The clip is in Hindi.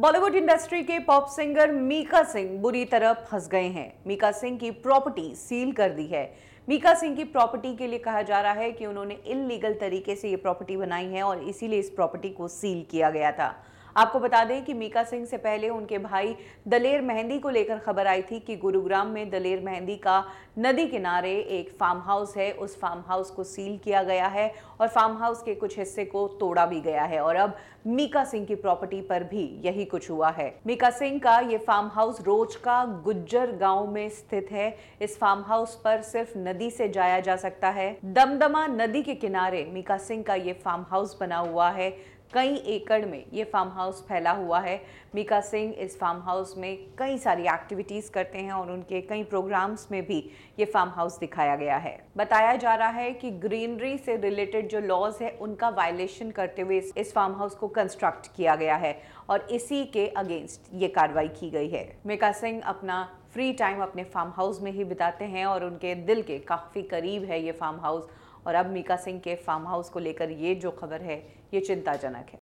बॉलीवुड इंडस्ट्री के पॉप सिंगर मीका सिंह बुरी तरह फंस गए हैं मीका सिंह की प्रॉपर्टी सील कर दी है मीका सिंह की प्रॉपर्टी के लिए कहा जा रहा है कि उन्होंने इनलीगल तरीके से ये प्रॉपर्टी बनाई है और इसीलिए इस प्रॉपर्टी को सील किया गया था आपको बता दें कि मीका सिंह से पहले उनके भाई दलेर मेहंदी को लेकर खबर आई थी कि गुरुग्राम में दलेर मेहंदी का नदी किनारे एक फार्म हाउस है उस फार्म हाउस को सील किया गया है और फार्म हाउस के कुछ हिस्से को तोड़ा भी गया है और अब मीका सिंह की प्रॉपर्टी पर भी यही कुछ हुआ है मीका सिंह का ये फार्म हाउस रोज का गुज्जर गांव में स्थित है इस फार्म हाउस पर सिर्फ नदी से जाया जा सकता है दमदमा नदी के किनारे मीका सिंह का ये फार्म हाउस बना हुआ है कई एकड़ में ये फार्म हाउस फैला हुआ है मीका सिंह इस फार्म हाउस में कई सारी एक्टिविटीज़ करते हैं और उनके कई प्रोग्राम्स में भी ये फार्म हाउस दिखाया गया है बताया जा रहा है कि ग्रीनरी से रिलेटेड जो लॉज है उनका वायलेशन करते हुए इस फार्म हाउस को कंस्ट्रक्ट किया गया है और इसी के अगेंस्ट ये कार्रवाई की गई है मीका सिंह अपना फ्री टाइम अपने फार्म हाउस में ही बिताते हैं और उनके दिल के काफ़ी करीब है ये फार्म हाउस और अब मीका सिंह के फार्म हाउस को लेकर ये जो खबर है ये चिंताजनक है